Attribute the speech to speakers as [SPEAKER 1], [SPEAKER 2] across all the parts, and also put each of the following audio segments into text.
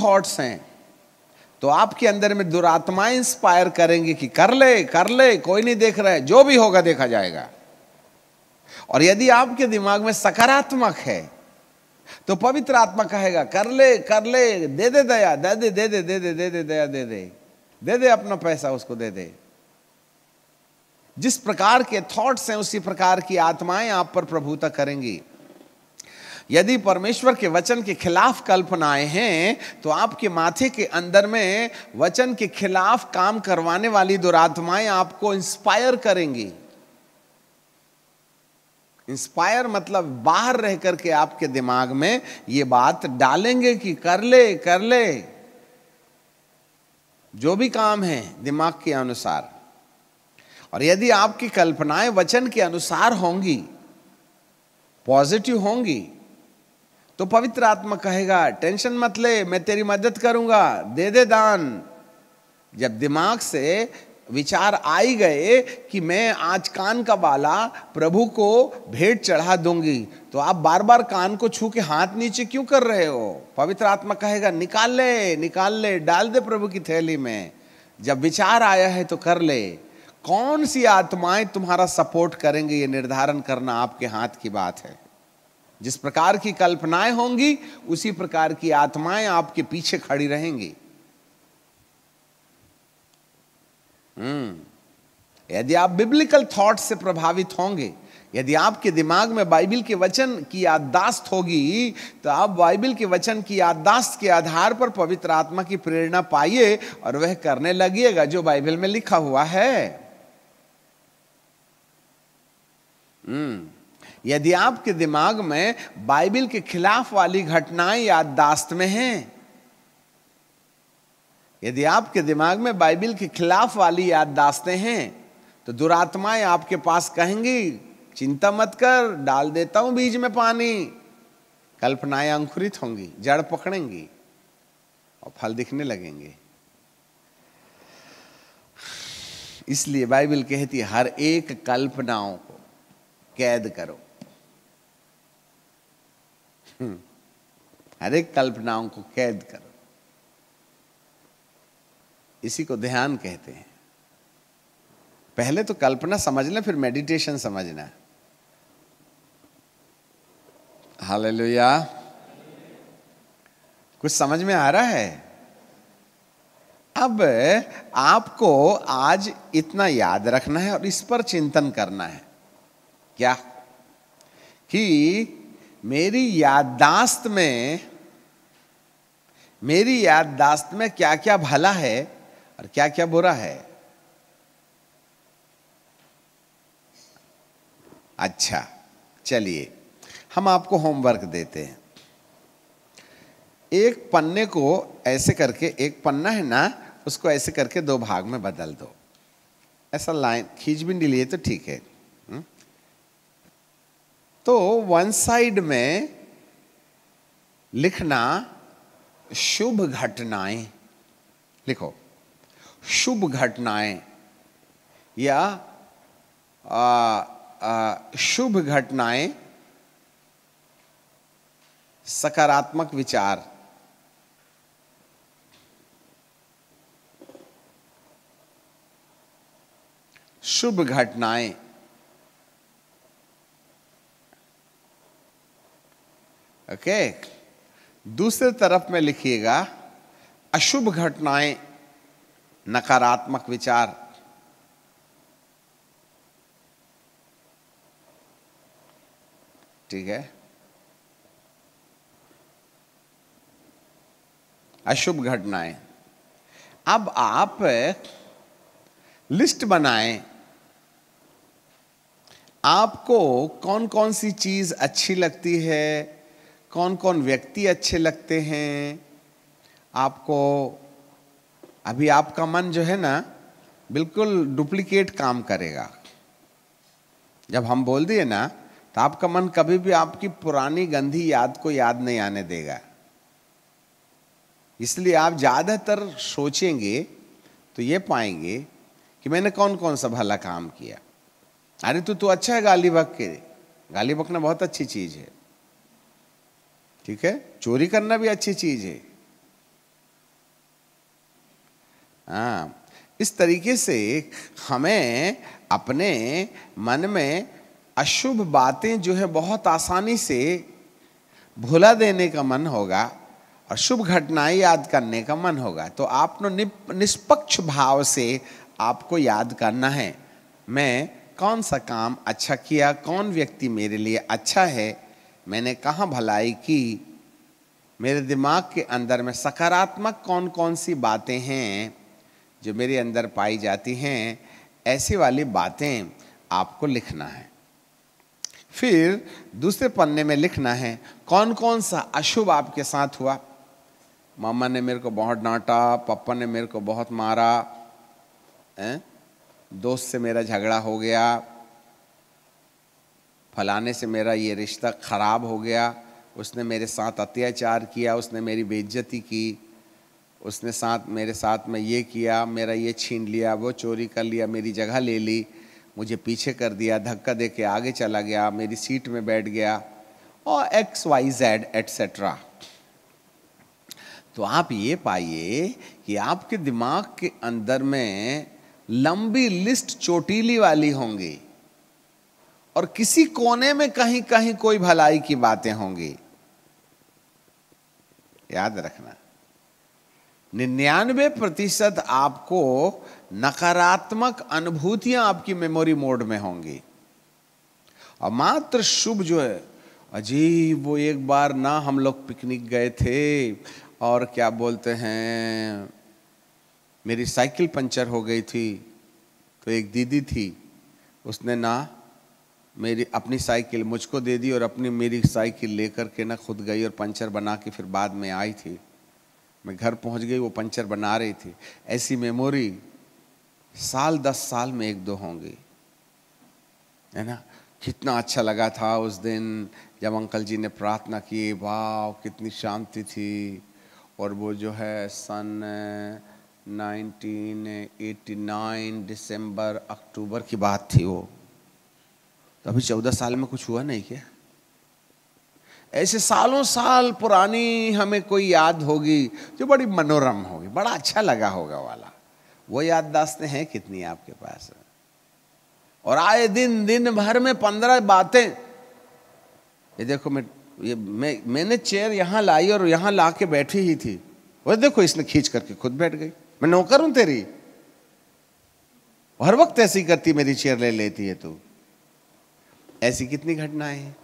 [SPEAKER 1] Thoughts हैं तो आपके अंदर में दुरात्माएं इंस्पायर करेंगे कि कर ले कर ले कोई नहीं देख रहा है जो भी होगा देखा जाएगा और यदि आपके दिमाग में सकारात्मक है तो पवित्र आत्मा कहेगा कर ले कर ले दे दे दया दे दे दे दे दे दे दे दे दया दे दे दे दे अपना पैसा उसको दे दे जिस प्रकार के थॉट्स हैं उसी प्रकार की आत्माएं आप पर प्रभुता करेंगी यदि परमेश्वर के वचन के खिलाफ कल्पनाएं हैं तो आपके माथे के अंदर में वचन के खिलाफ काम करवाने वाली दुरात्माएं आपको इंस्पायर करेंगी इंस्पायर मतलब बाहर रह करके आपके दिमाग में ये बात डालेंगे कि कर ले कर ले जो भी काम है दिमाग के अनुसार और यदि आपकी कल्पनाएं वचन के अनुसार होंगी पॉजिटिव होंगी तो पवित्र आत्मा कहेगा टेंशन मत ले मैं तेरी मदद करूंगा दे दे दान जब दिमाग से विचार आई गए कि मैं आज कान का बाला प्रभु को भेंट चढ़ा दूंगी तो आप बार बार कान को छू के हाथ नीचे क्यों कर रहे हो पवित्र आत्मा कहेगा निकाल ले निकाल ले डाल दे प्रभु की थैली में जब विचार आया है तो कर ले कौन सी आत्माएं तुम्हारा सपोर्ट करेंगे ये निर्धारण करना आपके हाथ की बात है जिस प्रकार की कल्पनाएं होंगी उसी प्रकार की आत्माएं आपके पीछे खड़ी रहेंगी हम्म यदि आप बिब्लिकल थॉट से प्रभावित होंगे यदि आपके दिमाग में बाइबिल के वचन की याददाश्त होगी तो आप बाइबिल के वचन की याददाश्त के आधार पर पवित्र आत्मा की प्रेरणा पाइए और वह करने लगिएगा जो बाइबिल में लिखा हुआ है हम्म यदि आपके दिमाग में बाइबिल के खिलाफ वाली घटनाएं याददाश्त में हैं यदि आपके दिमाग में बाइबिल के खिलाफ वाली याददाश्तें हैं तो दुरात्माएं आपके पास कहेंगी चिंता मत कर डाल देता हूं बीज में पानी कल्पनाएं अंकुरित होंगी जड़ पकड़ेंगी और फल दिखने लगेंगे इसलिए बाइबिल कहती है हर एक कल्पनाओं को कैद करो हर हम्म। एक कल्पनाओं को कैद करो इसी को ध्यान कहते हैं पहले तो कल्पना समझना फिर मेडिटेशन समझना हालेलुया कुछ समझ में आ रहा है अब आपको आज इतना याद रखना है और इस पर चिंतन करना है क्या कि मेरी याददाश्त में मेरी याददाश्त में क्या क्या भला है और क्या क्या बुरा है अच्छा चलिए हम आपको होमवर्क देते हैं एक पन्ने को ऐसे करके एक पन्ना है ना उसको ऐसे करके दो भाग में बदल दो ऐसा लाइन खींच भी नहीं लिए तो ठीक है तो वन साइड में लिखना शुभ घटनाएं लिखो शुभ घटनाएं या आ, आ, शुभ घटनाएं सकारात्मक विचार शुभ घटनाएं ओके दूसरे तरफ में लिखिएगा अशुभ घटनाएं नकारात्मक विचार ठीक है अशुभ घटनाएं अब आप लिस्ट बनाएं आपको कौन कौन सी चीज अच्छी लगती है कौन कौन व्यक्ति अच्छे लगते हैं आपको अभी आपका मन जो है ना बिल्कुल डुप्लीकेट काम करेगा जब हम बोल दिए ना तो आपका मन कभी भी आपकी पुरानी गंदी याद को याद नहीं आने देगा इसलिए आप ज़्यादातर सोचेंगे तो ये पाएंगे कि मैंने कौन कौन सा भला काम किया अरे तो तू अच्छा है गाली बक के गाली बकना बहुत अच्छी चीज़ है ठीक है चोरी करना भी अच्छी चीज है हाँ इस तरीके से हमें अपने मन में अशुभ बातें जो है बहुत आसानी से भुला देने का मन होगा और शुभ घटनाएं याद करने का मन होगा तो आप निष्पक्ष भाव से आपको याद करना है मैं कौन सा काम अच्छा किया कौन व्यक्ति मेरे लिए अच्छा है मैंने कहाँ भलाई की मेरे दिमाग के अंदर में सकारात्मक कौन कौन सी बातें हैं जो मेरे अंदर पाई जाती हैं ऐसी वाली बातें आपको लिखना है फिर दूसरे पन्ने में लिखना है कौन कौन सा अशुभ आपके साथ हुआ मामा ने मेरे को बहुत डांटा पापा ने मेरे को बहुत मारा ए दोस्त से मेरा झगड़ा हो गया फलाने से मेरा ये रिश्ता ख़राब हो गया उसने मेरे साथ अत्याचार किया उसने मेरी बेज्जती की उसने साथ मेरे साथ में ये किया मेरा ये छीन लिया वो चोरी कर लिया मेरी जगह ले ली मुझे पीछे कर दिया धक्का दे के आगे चला गया मेरी सीट में बैठ गया और एक्स वाई जेड एट्सेट्रा तो आप ये पाइए कि आपके दिमाग के अंदर में लंबी लिस्ट चोटीली वाली होंगी और किसी कोने में कहीं कहीं कोई भलाई की बातें होंगी याद रखना निन्यानवे प्रतिशत आपको नकारात्मक अनुभूतियां आपकी मेमोरी मोड में होंगी और मात्र शुभ जो है अजीब वो एक बार ना हम लोग पिकनिक गए थे और क्या बोलते हैं मेरी साइकिल पंचर हो गई थी तो एक दीदी थी उसने ना मेरी अपनी साइकिल मुझको दे दी और अपनी मेरी साइकिल लेकर के ना खुद गई और पंचर बना के फिर बाद में आई थी मैं घर पहुंच गई वो पंचर बना रही थी ऐसी मेमोरी साल दस साल में एक दो होंगी है ना कितना अच्छा लगा था उस दिन जब अंकल जी ने प्रार्थना की वाह कितनी शांति थी और वो जो है सन 1989 दिसंबर अक्टूबर की बात थी वो तो अभी चौदह साल में कुछ हुआ नहीं क्या ऐसे सालों साल पुरानी हमें कोई याद होगी जो बड़ी मनोरम होगी बड़ा अच्छा लगा होगा वाला वो याददाश्तें हैं कितनी आपके पास और आए दिन दिन भर में पंद्रह बातें ये देखो मैं ये मैं मैंने चेयर यहाँ लाई और यहाँ ला के बैठी ही थी वो देखो इसने खींच करके खुद बैठ गई मैं नौकर हूं तेरी हर वक्त ऐसी करती मेरी चेयर ले लेती है तू ऐसी कितनी घटनाएं हैं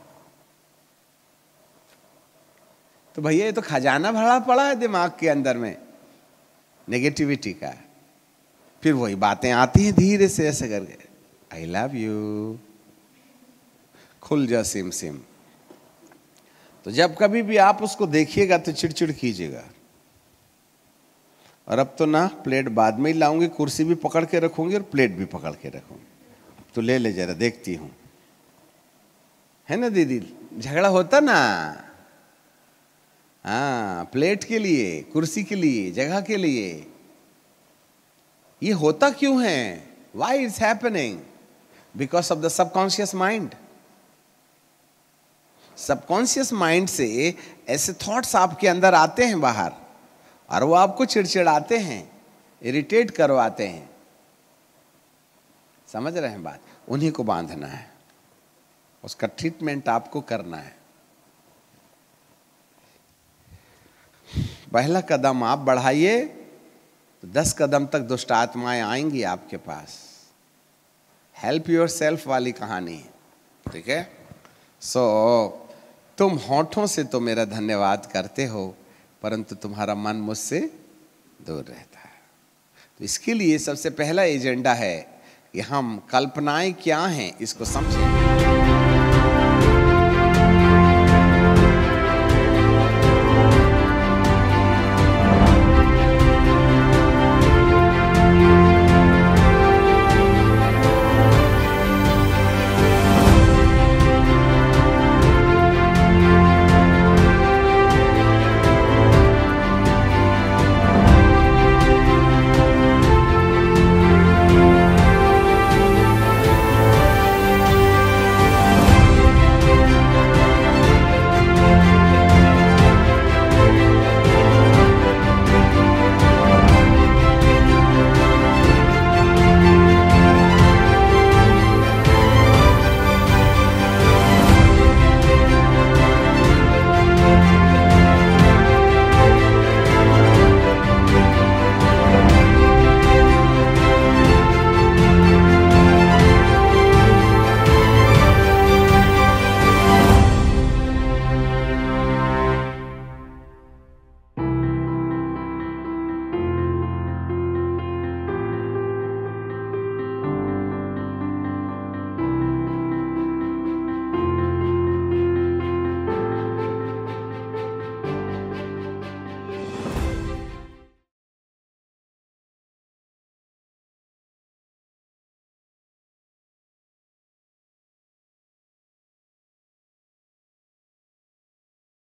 [SPEAKER 1] तो भैया ये तो खजाना भरा पड़ा है दिमाग के अंदर में नेगेटिविटी का फिर वही बातें आती हैं धीरे से ऐसे करके आई लव यू खुल जा सिम सिम तो जब कभी भी आप उसको देखिएगा तो चिड़चिड़ कीजिएगा और अब तो ना प्लेट बाद में ही लाऊंगी कुर्सी भी पकड़ के रखूंगी और प्लेट भी पकड़ के रखूंगी तो ले ले जरा देखती हूँ है ना दीदी झगड़ा होता ना हाँ प्लेट के लिए कुर्सी के लिए जगह के लिए ये होता क्यों है why it's happening because of the subconscious mind subconscious mind से ऐसे थॉट्स आपके अंदर आते हैं बाहर और वो आपको चिड़चिड़ाते हैं इरिटेट करवाते हैं समझ रहे हैं बात उन्हीं को बांधना है उसका ट्रीटमेंट आपको करना है पहला कदम आप बढ़ाइए तो दस कदम तक दुष्ट आत्माएं आएंगी आपके पास हेल्प योर सेल्फ वाली कहानी ठीक है सो so, तुम होठों से तो मेरा धन्यवाद करते हो परंतु तुम्हारा मन मुझसे दूर रहता है तो इसके लिए सबसे पहला एजेंडा है कि हम कल्पनाएं क्या हैं इसको समझें